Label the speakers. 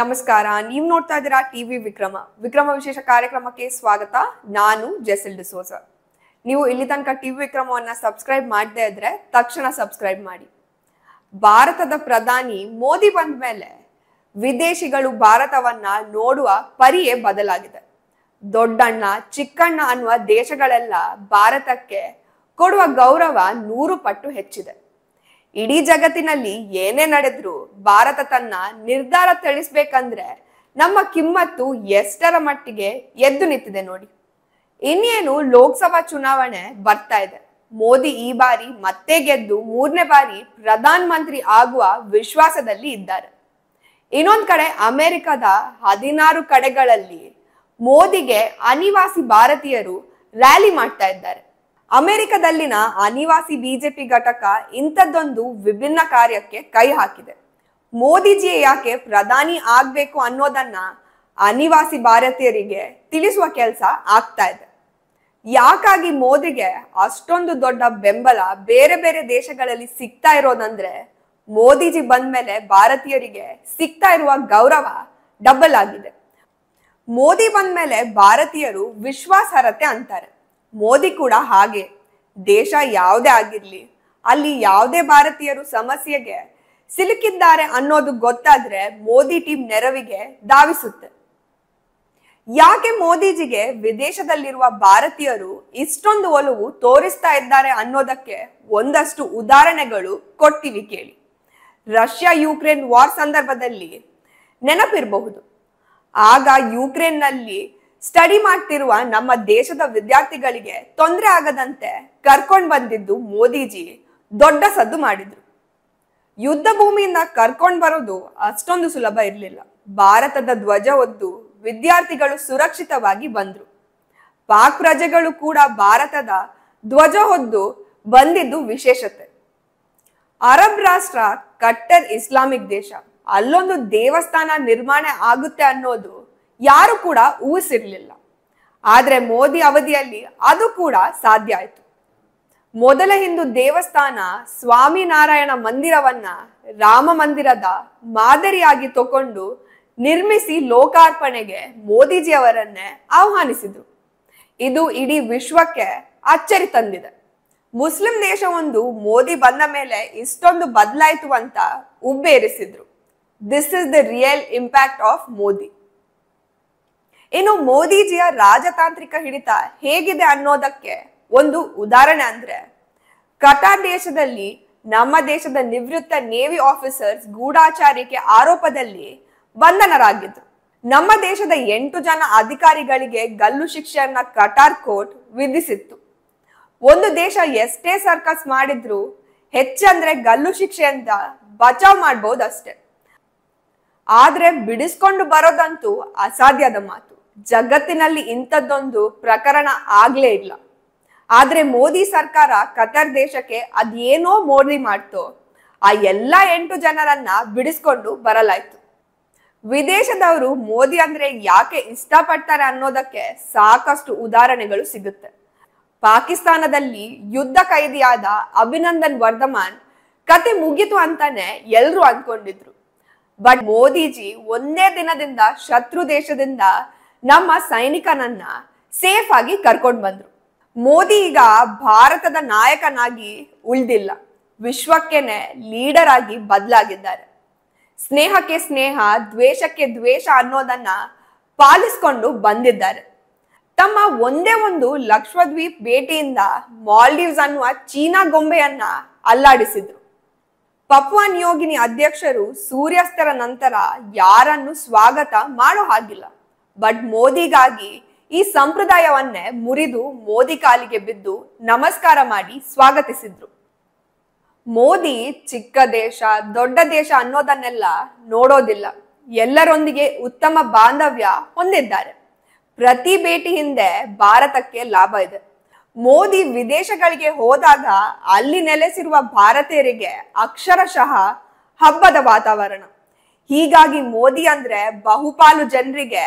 Speaker 1: ನಮಸ್ಕಾರ ನೀವು ನೋಡ್ತಾ ಇದ್ದೀರಾ ಟಿವಿ ವಿಕ್ರಮ ವಿಕ್ರಮ ವಿಶೇಷ ಕಾರ್ಯಕ್ರಮಕ್ಕೆ ಸ್ವಾಗತ ನಾನು ಜೆಸಿಲ್ ಡಿಸೋಸ ನೀವು ಇಲ್ಲಿ ತನಕ ಟಿವಿ ವಿಕ್ರಮವನ್ನ ಸಬ್ಸ್ಕ್ರೈಬ್ ಮಾಡದೇ ಇದ್ರೆ ತಕ್ಷಣ ಸಬ್ಸ್ಕ್ರೈಬ್ ಮಾಡಿ ಭಾರತದ ಪ್ರಧಾನಿ ಮೋದಿ ಬಂದ ಮೇಲೆ ವಿದೇಶಿಗಳು ಭಾರತವನ್ನ ನೋಡುವ ಪರಿಯೇ ಬದಲಾಗಿದೆ ದೊಡ್ಡಣ್ಣ ಚಿಕ್ಕಣ್ಣ ಅನ್ನುವ ದೇಶಗಳೆಲ್ಲ ಭಾರತಕ್ಕೆ ಕೊಡುವ ಗೌರವ ನೂರು ಪಟ್ಟು ಹೆಚ್ಚಿದೆ ಇಡೀ ಜಗತ್ತಿನಲ್ಲಿ ಏನೇ ನಡೆದ್ರು ಭಾರತ ತನ್ನ ನಿರ್ಧಾರ ತಿಳಿಸ್ಬೇಕಂದ್ರೆ ನಮ್ಮ ಕಿಮ್ಮತ್ತು ಎಷ್ಟರ ಮಟ್ಟಿಗೆ ಎದ್ದು ನಿಂತಿದೆ ನೋಡಿ ಇನ್ನೇನು ಲೋಕಸಭಾ ಚುನಾವಣೆ ಬರ್ತಾ ಇದೆ ಮೋದಿ ಈ ಬಾರಿ ಮತ್ತೆ ಗೆದ್ದು ಮೂರನೇ ಬಾರಿ ಪ್ರಧಾನ ಮಂತ್ರಿ ಆಗುವ ವಿಶ್ವಾಸದಲ್ಲಿ ಇದ್ದಾರೆ ಇನ್ನೊಂದ್ ಕಡೆ ಅಮೆರಿಕದ ಹದಿನಾರು ಕಡೆಗಳಲ್ಲಿ ಮೋದಿಗೆ ಅನಿವಾಸಿ ಭಾರತೀಯರು ರ್ಯಾಲಿ ಮಾಡ್ತಾ ಇದ್ದಾರೆ ಅಮೆರಿಕದಲ್ಲಿನ ಅನಿವಾಸಿ ಬಿಜೆಪಿ ಘಟಕ ಇಂಥದ್ದೊಂದು ವಿಭಿನ್ನ ಕಾರ್ಯಕ್ಕೆ ಕೈ ಹಾಕಿದೆ ಮೋದಿಜಿ ಯಾಕೆ ಪ್ರಧಾನಿ ಆಗ್ಬೇಕು ಅನ್ನೋದನ್ನ ಅನಿವಾಸಿ ಭಾರತೀಯರಿಗೆ ತಿಳಿಸುವ ಕೆಲಸ ಆಗ್ತಾ ಇದೆ ಯಾಕಾಗಿ ಮೋದಿಗೆ ಅಷ್ಟೊಂದು ದೊಡ್ಡ ಬೆಂಬಲ ಬೇರೆ ಬೇರೆ ದೇಶಗಳಲ್ಲಿ ಸಿಗ್ತಾ ಇರೋದಂದ್ರೆ ಮೋದಿಜಿ ಬಂದ್ಮೇಲೆ ಭಾರತೀಯರಿಗೆ ಸಿಗ್ತಾ ಇರುವ ಗೌರವ ಡಬಲ್ ಆಗಿದೆ ಮೋದಿ ಬಂದ ಮೇಲೆ ಭಾರತೀಯರು ವಿಶ್ವಾಸಾರ್ಹತೆ ಅಂತಾರೆ ಮೋದಿ ಕೂಡ ಹಾಗೆ ದೇಶ ಯಾವುದೇ ಆಗಿರಲಿ ಅಲ್ಲಿ ಯಾವುದೇ ಭಾರತೀಯರು ಸಮಸ್ಯೆಗೆ ಸಿಲುಕಿದ್ದಾರೆ ಅನ್ನೋದು ಗೊತ್ತಾದ್ರೆ ಮೋದಿ ಟೀಮ್ ನೆರವಿಗೆ ಧಾವಿಸುತ್ತೆ ಯಾಕೆ ಮೋದಿಜಿಗೆ ವಿದೇಶದಲ್ಲಿರುವ ಭಾರತೀಯರು ಇಷ್ಟೊಂದು ಒಲವು ತೋರಿಸ್ತಾ ಇದ್ದಾರೆ ಅನ್ನೋದಕ್ಕೆ ಒಂದಷ್ಟು ಉದಾಹರಣೆಗಳು ಕೊಟ್ಟಿವಿ ಕೇಳಿ ರಷ್ಯಾ ಯುಕ್ರೇನ್ ವಾರ್ ಸಂದರ್ಭದಲ್ಲಿ ನೆನಪಿರಬಹುದು ಆಗ ಯುಕ್ರೇನ್ನಲ್ಲಿ ಸ್ಟಡಿ ಮಾಡ್ತಿರುವ ನಮ್ಮ ದೇಶದ ವಿದ್ಯಾರ್ಥಿಗಳಿಗೆ ತೊಂದರೆ ಆಗದಂತೆ ಕರ್ಕೊಂಡು ಬಂದಿದ್ದು ಮೋದಿಜಿ ದೊಡ್ಡ ಸದ್ದು ಮಾಡಿದ್ರು ಯುದ್ಧ ಭೂಮಿಯಿಂದ ಕರ್ಕೊಂಡು ಬರೋದು ಅಷ್ಟೊಂದು ಸುಲಭ ಇರಲಿಲ್ಲ ಭಾರತದ ಧ್ವಜ ಒದ್ದು ವಿದ್ಯಾರ್ಥಿಗಳು ಸುರಕ್ಷಿತವಾಗಿ ಬಂದ್ರು ಪಾಕ್ ಪ್ರಜೆಗಳು ಕೂಡ ಭಾರತದ ಧ್ವಜ ಹೊದ್ದು ಬಂದಿದ್ದು ವಿಶೇಷತೆ ಅರಬ್ ರಾಷ್ಟ್ರ ಕಟ್ಟರ್ ಇಸ್ಲಾಮಿಕ್ ದೇಶ ಅಲ್ಲೊಂದು ದೇವಸ್ಥಾನ ನಿರ್ಮಾಣ ಆಗುತ್ತೆ ಅನ್ನೋದು ಯಾರು ಕೂಡ ಊಹಿಸಿರಲಿಲ್ಲ ಆದರೆ ಮೋದಿ ಅವಧಿಯಲ್ಲಿ ಅದು ಕೂಡ ಸಾಧ್ಯ ಆಯಿತು ಮೊದಲ ಹಿಂದೂ ದೇವಸ್ಥಾನ ಸ್ವಾಮಿನಾರಾಯಣ ಮಂದಿರವನ್ನ ರಾಮ ಮಂದಿರದ ಮಾದರಿಯಾಗಿ ತಗೊಂಡು ನಿರ್ಮಿಸಿ ಲೋಕಾರ್ಪಣೆಗೆ ಅವರನ್ನೇ ಆಹ್ವಾನಿಸಿದ್ರು ಇದು ಇಡೀ ವಿಶ್ವಕ್ಕೆ ಅಚ್ಚರಿ ತಂದಿದೆ ಮುಸ್ಲಿಂ ದೇಶವೊಂದು ಮೋದಿ ಬಂದ ಮೇಲೆ ಇಷ್ಟೊಂದು ಬದಲಾಯಿತು ಅಂತ ಉಬ್ಬೇರಿಸಿದ್ರು this is the real impact of Modi ಇನ್ನು ಮೋದಿಜಿಯ ರಾಜತಾಂತ್ರಿಕ ಹಿಡಿತ ಹೇಗಿದೆ ಅನ್ನೋದಕ್ಕೆ ಒಂದು ಉದಾಹರಣೆ ಅಂದ್ರೆ ಕತಾರ್ ದೇಶದಲ್ಲಿ ನಮ್ಮ ದೇಶದ ನಿವೃತ್ತ ನೇವಿ ಆಫೀಸರ್ಸ್ ಗೂಢಾಚಾರಿಕೆ ಆರೋಪದಲ್ಲಿ ಬಂಧನರಾಗಿದ್ರು ನಮ್ಮ ದೇಶದ ಎಂಟು ಜನ ಅಧಿಕಾರಿಗಳಿಗೆ ಗಲ್ಲು ಶಿಕ್ಷೆಯನ್ನ ಕಟಾರ್ ಕೋರ್ಟ್ ವಿಧಿಸಿತ್ತು ಒಂದು ದೇಶ ಎಷ್ಟೇ ಸರ್ಕಸ್ ಮಾಡಿದ್ರು ಹೆಚ್ಚಂದ್ರೆ ಗಲ್ಲು ಶಿಕ್ಷೆಯಿಂದ ಬಚಾವ್ ಮಾಡ್ಬೋದು ಅಷ್ಟೆ ಆದ್ರೆ ಬಿಡಿಸ್ಕೊಂಡು ಬರೋದಂತೂ ಅಸಾಧ್ಯದ ಮಾತು ಜಗತ್ತಿನಲ್ಲಿ ಇಂಥದ್ದೊಂದು ಪ್ರಕರಣ ಆಗ್ಲೇ ಇಲ್ಲ ಆದ್ರೆ ಮೋದಿ ಸರ್ಕಾರ ಕತರ್ ದೇಶಕ್ಕೆ ಅದೇನೋ ಮೋದಿ ಮಾಡ್ತೋ ಆ ಎಲ್ಲ ಎಂಟು ಜನರನ್ನ ಬಿಡಿಸ್ಕೊಂಡು ಬರಲಾಯ್ತು ವಿದೇಶದವರು ಮೋದಿ ಅಂದ್ರೆ ಯಾಕೆ ಇಷ್ಟಪಡ್ತಾರೆ ಅನ್ನೋದಕ್ಕೆ ಸಾಕಷ್ಟು ಉದಾಹರಣೆಗಳು ಸಿಗುತ್ತೆ ಪಾಕಿಸ್ತಾನದಲ್ಲಿ ಯುದ್ಧ ಕೈದಿಯಾದ ಅಭಿನಂದನ್ ವರ್ಧಮಾನ್ ಕತೆ ಮುಗಿತು ಅಂತಾನೆ ಎಲ್ರು ಅನ್ಕೊಂಡಿದ್ರು ಬಟ್ ಮೋದಿಜಿ ಒಂದೇ ದಿನದಿಂದ ಶತ್ರು ದೇಶದಿಂದ ನಮ್ಮ ಸೈನಿಕನನ್ನ ಸೇಫ್ ಆಗಿ ಕರ್ಕೊಂಡು ಬಂದ್ರು ಮೋದಿ ಈಗ ಭಾರತದ ನಾಯಕನಾಗಿ ಉಳ್ದಿಲ್ಲ ವಿಶ್ವಕ್ಕೇನೆ ಲೀಡರ್ ಆಗಿ ಬದಲಾಗಿದ್ದಾರೆ ಸ್ನೇಹಕ್ಕೆ ಸ್ನೇಹ ದ್ವೇಷಕ್ಕೆ ದ್ವೇಷ ಅನ್ನೋದನ್ನ ಪಾಲಿಸ್ಕೊಂಡು ಬಂದಿದ್ದಾರೆ ತಮ್ಮ ಒಂದೇ ಒಂದು ಲಕ್ಷದ್ವೀಪ್ ಭೇಟಿಯಿಂದ ಮಾಲ್ಡೀವ್ಸ್ ಅನ್ನುವ ಚೀನಾ ಗೊಂಬೆಯನ್ನ ಅಲ್ಲಾಡಿಸಿದ್ರು ಪಪ್ವಾ ನಿಯೋಗಿನಿ ಅಧ್ಯಕ್ಷರು ಸೂರ್ಯಾಸ್ತರ ನಂತರ ಯಾರನ್ನು ಸ್ವಾಗತ ಮಾಡೋ ಹಾಗಿಲ್ಲ ಬಟ್ ಮೋದಿಗಾಗಿ ಈ ಸಂಪ್ರದಾಯವನ್ನೇ ಮುರಿದು ಮೋದಿ ಕಾಲಿಗೆ ಬಿದ್ದು ನಮಸ್ಕಾರ ಮಾಡಿ ಸ್ವಾಗತಿಸಿದ್ರು ಮೋದಿ ಚಿಕ್ಕ ದೇಶ ದೊಡ್ಡ ದೇಶ ಅನ್ನೋದನ್ನೆಲ್ಲ ನೋಡೋದಿಲ್ಲ ಎಲ್ಲರೊಂದಿಗೆ ಉತ್ತಮ ಬಾಂಧವ್ಯ ಹೊಂದಿದ್ದಾರೆ ಪ್ರತಿ ಭೇಟಿ ಹಿಂದೆ ಭಾರತಕ್ಕೆ ಲಾಭ ಇದೆ ಮೋದಿ ವಿದೇಶಗಳಿಗೆ ಹೋದಾಗ ಅಲ್ಲಿ ನೆಲೆಸಿರುವ ಭಾರತೀಯರಿಗೆ ಅಕ್ಷರಶಃ ಹಬ್ಬದ ವಾತಾವರಣ ಹೀಗಾಗಿ ಮೋದಿ ಅಂದ್ರೆ ಬಹುಪಾಲು ಜನರಿಗೆ